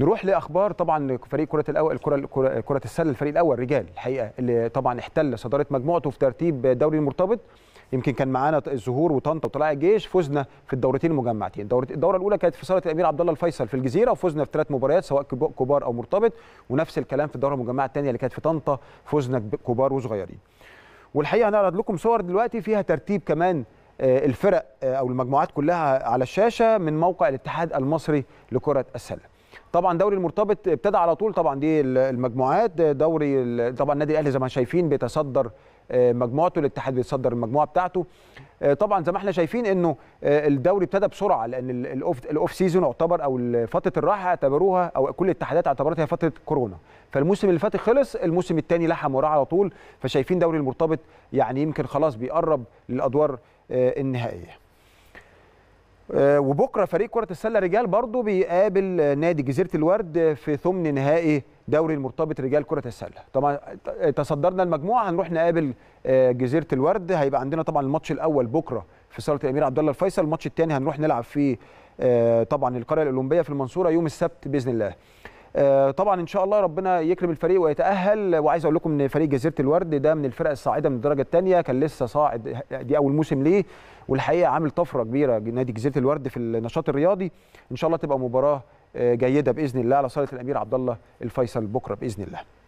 نروح لاخبار طبعا فريق كره الاول كره كره السله الفريق الاول رجال الحقيقه اللي طبعا احتل صداره مجموعته في ترتيب دوري المرتبط يمكن كان معانا الزهور وطنطا وطلائع الجيش فزنا في الدورتين المجمعتين الدوره الاولى كانت في صاله الامير عبد الله الفيصل في الجزيره وفزنا في ثلاث مباريات سواء كبار او مرتبط ونفس الكلام في الدوره المجمعه الثانيه اللي كانت في طنطا فزنا كبار وصغيرين والحقيقه هنعرض لكم صور دلوقتي فيها ترتيب كمان آه، الفرق آه، او المجموعات كلها على الشاشه من موقع الاتحاد المصري لكره السله طبعا دوري المرتبط ابتدى على طول طبعا دي المجموعات دوري طبعا النادي الاهلي زي ما شايفين بيتصدر آه، مجموعته الاتحاد بيتصدر المجموعه بتاعته طبعا زي ما احنا شايفين انه الدوري ابتدى بسرعه لان الاوف الاوف سيزون اعتبر او فتره الراحه اعتبروها او كل الاتحادات اعتبرتها فتره كورونا فالموسم اللي فات خلص الموسم الثاني لحم وراه على طول فشايفين دوري المرتبط يعني يمكن خلاص بيقرب للادوار آه، النهائيه آه، وبكره فريق كره السله رجال برضه بيقابل نادي جزيره الورد في ثمن نهائي دوري المرتبط رجال كره السله طبعا تصدرنا المجموعه هنروح نقابل آه، جزيره الورد هيبقى عندنا طبعا الماتش الاول بكره في صاله الامير عبد الله الفيصل الماتش الثاني هنروح نلعب في طبعا القريه الاولمبيه في المنصوره يوم السبت باذن الله آه، طبعا ان شاء الله ربنا يكرم الفريق ويتاهل وعايز اقول لكم ان فريق جزيره الورد ده من الفرق الصاعده من الدرجه الثانيه كان لسه صاعد دي اول موسم ليه والحقيقه عامل طفره كبيره نادي جزيره الورد في النشاط الرياضي ان شاء الله تبقى مباراه آه، جيده باذن الله على صاله الامير عبد الله الفيصل بكره باذن الله